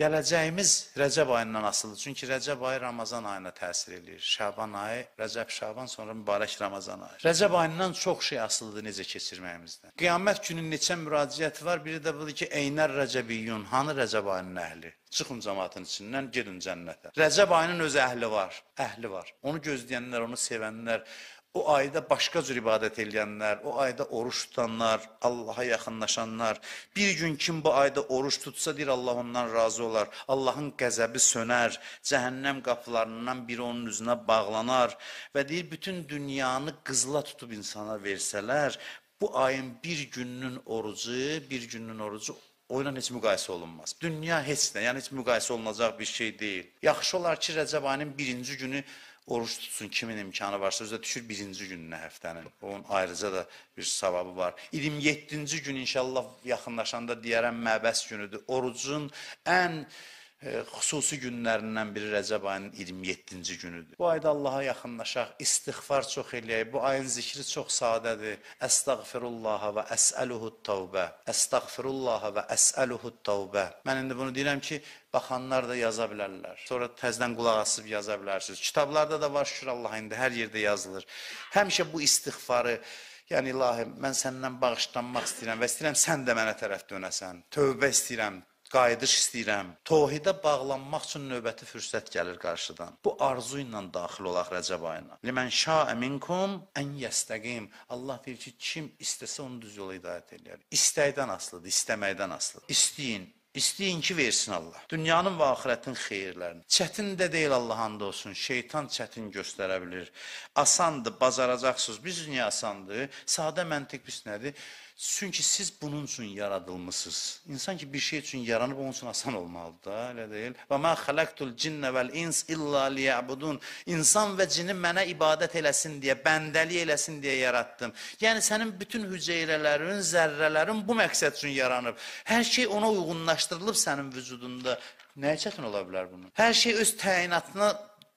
Gələcəyimiz Rəcəb ayından asılıdır. Çünki Rəcəb ayı Ramazan ayına təsir eləyir. Şaban ayı, Rəcəb Şaban, sonra mübarək Ramazan ayı. Rəcəb ayından çox şey asılıdır necə keçirməyimizdən. Qiyamət günü neçə müraciət var? Biri də budur ki, Eynər Rəcəbiyyun, hanı Rəcəb ayının əhli? Çıxın cəmaatın içindən, girin cənnətə. Rəcəb ayının öz əhli var, əhli var. Onu gözləyənlər, onu sevənlər, o ayda başqa cür ibadət edənlər, o ayda oruç tutanlar, Allaha yaxınlaşanlar, bir gün kim bu ayda oruç tutsa, deyir Allah ondan razı olar. Allahın qəzəbi sönər, cəhənnəm qapılarından biri onun üzünə bağlanar və deyir bütün dünyanı qızla tutub insana versələr, bu ayın bir gününün orucu, bir gününün orucu oyunla heç müqayisə olunmaz. Dünya heç nə, yəni heç müqayisə olunacaq bir şey deyil. Yaxşı olar ki, Rəcəb ayının birinci günü oruç tutsun kimin imkanı varsa özə düşür birinci gününə həftənin. Onun ayrıca da bir savabı var. 27-ci gün inşallah yaxınlaşanda deyərəm məbəs günüdür. Orucun ən xüsusi günlərindən biri Rəcəb ayının 27-ci günüdür. Bu ayda Allaha yaxınlaşaq, istighfar çox eləyək. Bu ayın zikri çox sadədir. Əstəğfirullaha və əsəluhu't-təvbə. Əstəğfirullaha və əsəluhu't-təvbə. Mən indi bunu deyirəm ki, baxanlar da yaza bilərlər. Sonra təzədən qulaq asıb yaza bilərsiniz. Kitablarda da var şükür Allah indi hər yerdə yazılır. Həmişə bu istighfarı Yəni ilahim, mən səndən bağışlanmaq istəyirəm və istəyirəm sən də mənə tərəf dönəsən. Tövbə istəyirəm, qayıdış istəyirəm. Tohidə bağlanmaq üçün növbəti fürsət gəlir qarşıdan. Bu arzu ilə daxil olaq Rəcəb ayına. Limən şaə minkum en yəstəqim. Allah deyir ki, kim istəsə onu düz yola hidayət eləyər. İstəkdən aslıdır, istəməkdən aslıdır. İstəyin, İstəyin ki, versin Allah. Dünyanın və axirətin xeyirlərini. Çətin də deyil Allah and olsun. Şeytan çətin göstərə bilir. Asandır, bacaracaqsınız. Biz niyə asandır? Sadə məntiq biz nədir? Çünki siz bunun üçün yaradılmısınız. İnsan ki bir şey üçün yaranıb onun üçün asan olmalıdır da, elə deyil. Və ma xalaqtul cinnə vel ins illa liyabudun. İnsan və cini mənə ibadət eləsin deyə, bəndəlik eləsin deyə yaratdım. Yəni sənin bütün hüceyrələrin, zərrələrin bu məqsəd üçün yaranıb. Hər şey ona uyğunlaşdı formalaşdırılıb sənin vücudunda, nəyə çətin ola bilər bunun? Hər şey öz təyinatına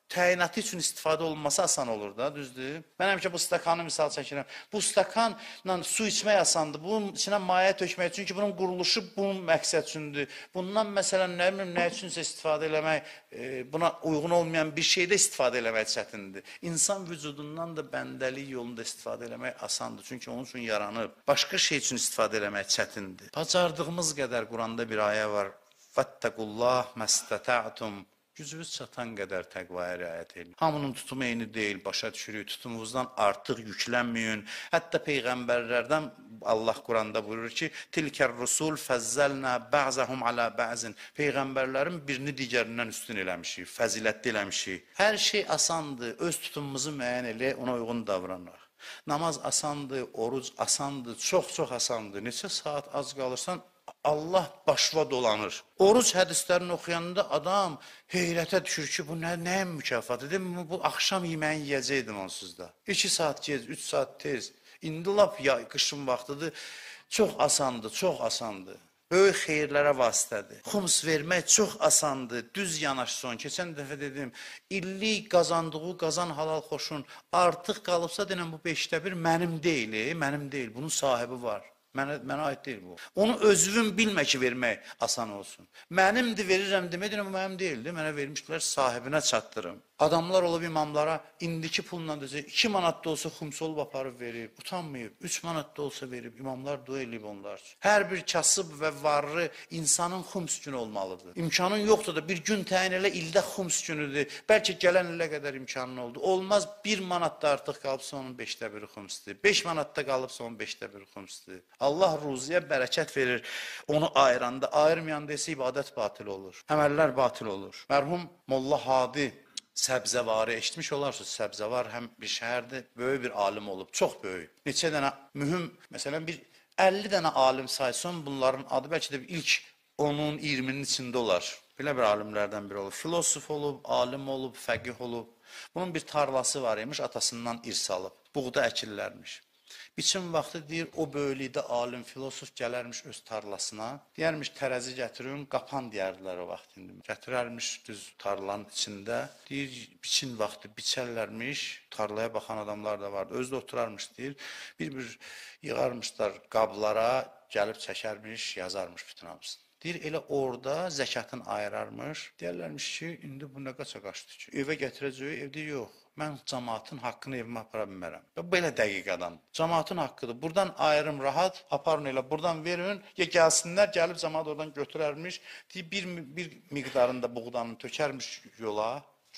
təyinatı üçün istifadə olunması asan olur da, düzdür? Mən həmişə bu stakanı misal çəkirəm. Bu stakanla su içmək asandır. Bunun içinə mayə tökmək çünki bunun quruluşu bunun məqsəd üçündür. Bundan məsələn nə bilim nə üçünsə istifadə eləmək, e, buna uyğun olmayan bir şeydə istifadə eləmək çətindir. İnsan vücudundan da bəndəlik yolunda istifadə eləmək asandır. Çünki onun üçün yaranıb. Başqa şey üçün istifadə eləmək çətindir. Bacardığımız qədər Quranda bir ayə var. Fattaqullah məstətətum gücünüz çatan qədər təqvaya riayət edin. Hamının tutumu eyni deyil, başa düşürük. Tutumunuzdan artıq yüklənməyin. Hətta peyğəmbərlərdən Allah Quranda buyurur ki, tilkər rusul fəzzəlnə bəzəhum alə bəzin. Peyğəmbərlərin birini digərindən üstün eləmişik, fəzilətli eləmişik. Hər şey asandır. Öz tutumumuzu müəyyən elə, ona uyğun davranaq. Namaz asandır, oruc asandır, çox-çox asandır. Neçə saat az qalırsan, Allah başva dolanır. Oruc hədislərini oxuyanda adam heyrətə düşür ki, bu nə, nəyin mükafatı? Dedim, bu axşam yeməyini yiyəcəkdim onsuz da. 2 saat gec, 3 saat tez. İndi lap yay, qışın vaxtıdır. Çox asandır, çox asandır. Böyük xeyirlərə vasitədir. Xums vermək çox asandır. Düz yanaşsın. Keçən dəfə dedim, illik qazandığı qazan halal xoşun artıq qalıbsa denən bu 5də 1 mənim deyil, e, mənim deyil. Bunun sahibi var. Mənə, mənə aid deyil bu. Onu özüm bilmə ki, vermək asan olsun. Mənimdir, verirəm demək, deyirəm, mənim deyildi, mənə vermişdilər, sahibinə çatdırım. Adamlar olub imamlara indiki pulla deyəcək, 2 manat da olsa xumsa olub aparıb verib, utanmayıb, 3 manat da olsa verib, imamlar dua eləyib onlar. Hər bir kasıb və varlı insanın xums günü olmalıdır. İmkanın yoxdur da bir gün təyin elə ildə xums günüdür, bəlkə gələn ilə qədər imkanın oldu. Olmaz 1 manat da artıq qalıbsa onun 5də biri xumsdir, 5 manat da qalıbsa onun 5də biri xumsdir. Allah ruziyə bərəkət verir. Onu ayıranda, ayırmayanda isə ibadət batil olur. Əməllər batil olur. Mərhum Molla Hadi Səbzəvarı eşitmiş olarsınız. Səbzəvar həm bir şəhərdir, böyük bir alim olub, çox böyük. Neçə dənə mühüm, məsələn bir 50 dənə alim saysan, bunların adı bəlkə də ilk 10-un, 20-nin içində olar. Belə bir alimlərdən biri olub. Filosof olub, alim olub, fəqih olub. Bunun bir tarlası var imiş, atasından irs alıb. Buğda əkirlərmiş. Biçim vaxtı deyir, o böyüklükdə alim, filosof gələrmiş öz tarlasına, deyərmiş tərəzi gətirin, qapan deyərdilər o vaxt indi. Gətirərmiş düz tarlanın içində, deyir, biçin vaxtı biçərlərmiş, tarlaya baxan adamlar da vardı. Özü də oturarmış deyir, bir-bir yığarmışlar qablara, gəlib çəkərmiş, yazarmış bütün hamısını. Deyir elə orada zəkatın ayırarmış. Deyirlərmiş ki, indi bu nə qaça qaçdı ki? Evə gətirəcək, evdə yox mən cəmaatın haqqını evimə apara bilmərəm. Və belə dəqiq adam. Cəmaatın haqqıdır. Burdan ayırım rahat, aparın elə, burdan verin, ya gəlsinlər, gəlib cəmaat oradan götürərmiş, deyib bir, bir miqdarında buğdanı tökərmiş yola,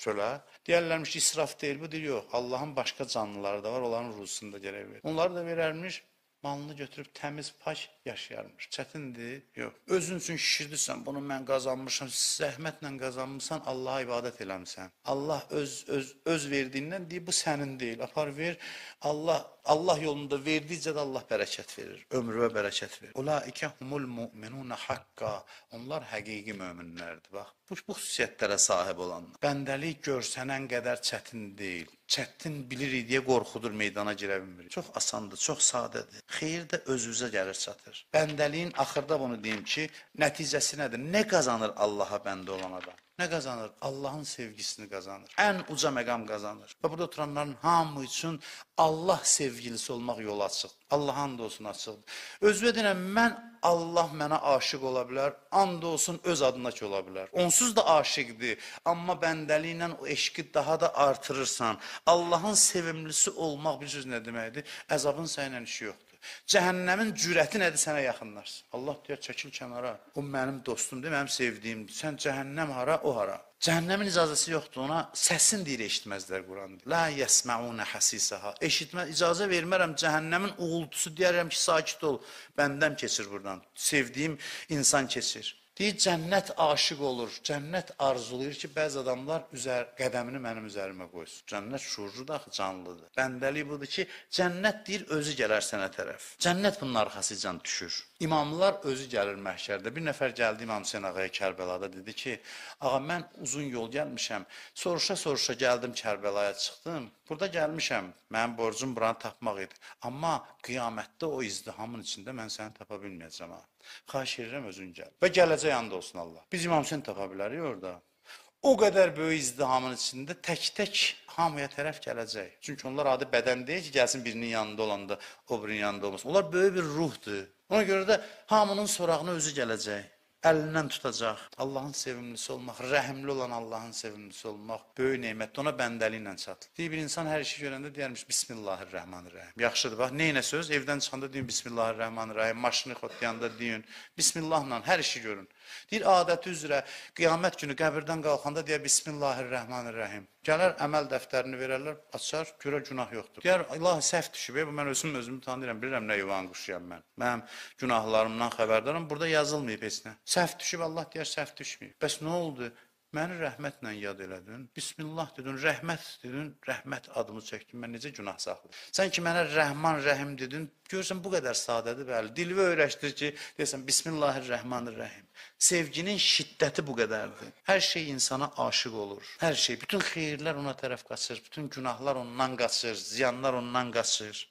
çölə. Deyərlərmiş israf deyil, bu deyil, yox. Allahın başqa canlıları da var, onların ruhusunda gərək verir. Onları da verərmiş, malını götürüb təmiz, pak yaşayarmış. Çətindir? Yox. Özün üçün şişirdirsən, bunu mən qazanmışam, zəhmətlə qazanmısan, Allaha ibadət eləmisən. Allah öz öz öz verdiyindən deyir, bu sənin deyil. Apar ver. Allah Allah yolunda verdikcə də Allah bərəkət verir, ömrünə bərəkət verir. Ulaika humul mu'minuna haqqa. Onlar həqiqi möminlərdir. Bax, bu, bu xüsusiyyətlərə sahib olanlar. Bəndəlik görsənən qədər çətin deyil. Çətin bilirik deyə qorxudur meydana girə bilmirik. Çox asandır, çox sadədir. Xeyir də özünüzə gəlir çatır. Bəndəliyin axırda bunu deyim ki, nəticəsi nədir? Nə qazanır Allaha bəndə olan adam? Nə qazanır? Allahın sevgisini qazanır. Ən uca məqam qazanır. Və burada oturanların hamı üçün Allah sevgilisi olmaq yolu açıq. Allahın da olsun açıqdır. Özünə deyirəm, mən Allah mənə aşiq ola bilər, and olsun öz adına ki ola bilər. Onsuz da aşiqdir, amma bəndəliklə o eşqi daha da artırırsan. Allahın sevimlisi olmaq bir söz nə deməkdir? Əzabın səninlə işi yoxdur. Cəhənnəmin cürəti nədir sənə yaxınlarsın. Allah deyər, çəkil kənara. O mənim dostumdur, mənim sevdiyimdir. Sən cəhənnəm hara, o hara. Cəhənnəmin icazəsi yoxdur ona. Səsin deyir eşitməzlər Quranda. La yesmauna hasisaha. Eşitmə icazə vermərəm cəhənnəmin uğultusu deyərəm ki, sakit ol. Bəndəm keçir burdan. Sevdiyim insan keçir. Deyir, cənnət aşiq olur, cənnət arzulayır ki, bəzi adamlar üzər, qədəmini mənim üzərimə qoysun. Cənnət şuurcu da canlıdır. Bəndəlik budur ki, cənnət deyir, özü gələr sənə tərəf. Cənnət bunun arxasıcan düşür. İmamlar özü gəlir məhşərdə. Bir nəfər gəldi İmam Hüseyin ağaya Kərbəlada dedi ki, ağa mən uzun yol gəlmişəm, soruşa-soruşa gəldim Kərbəlaya çıxdım. Burada gəlmişəm, mənim borcum buranı tapmaq idi. Amma qiyamətdə o izdihamın içində mən səni tapa bilməyəcəm ha. Xahiş edirəm özün gəl. Və gələcək and olsun Allah. Biz İmam Hüseyn tapa bilərik orada. O qədər böyük izdihamın içində tək-tək hamıya tərəf gələcək. Çünki onlar adi bədən deyil ki, gəlsin birinin yanında olanda o birinin yanında olmasın. Onlar böyük bir ruhdur. Ona görə də hamının sorağına özü gələcək əlindən tutacaq. Allahın sevimlisi olmaq, rəhimli olan Allahın sevimlisi olmaq böyük nemətdir. Ona bəndəliklə çatılır. Deyir bir insan hər işi görəndə deyərmiş Bismillahir-Rəhmanir-Rəhim. Yaxşıdır bax, neynə söz? Evdən çıxanda deyin Bismillahir-Rəhmanir-Rəhim, maşını xotlayanda deyin Bismillahla hər işi görün. Deyir, adəti üzrə qiyamət günü qəbirdən qalxanda deyər, Bismillahirrəhmanirrəhim. Gələr, əməl dəftərini verərlər, açar, görə günah yoxdur. Deyər, ilahi səhv düşüb, bu mən özüm özümü tanıyıram, bilirəm nə yuvan quşuyam mən. Mənim günahlarımdan xəbərdaram, burada yazılmayıb heç nə. Səhv düşüb, Allah deyər, səhv düşməyib. Bəs nə oldu? Məni rəhmətlə yad elədin. Bismillah dedin, rəhmət dedin, rəhmət adımı çəkdin. Mən necə günah saxladım? Sən ki mənə Rəhman, Rəhim dedin. Görürsən bu qədər sadədir bəli. Dilvi öyrəşdir ki, desən Bismillahir-Rəhmanir-Rəhim. Sevginin şiddəti bu qədərdir. Hər şey insana aşiq olur. Hər şey, bütün xeyirlər ona tərəf qaçır, bütün günahlar ondan qaçır, ziyanlar ondan qaçır.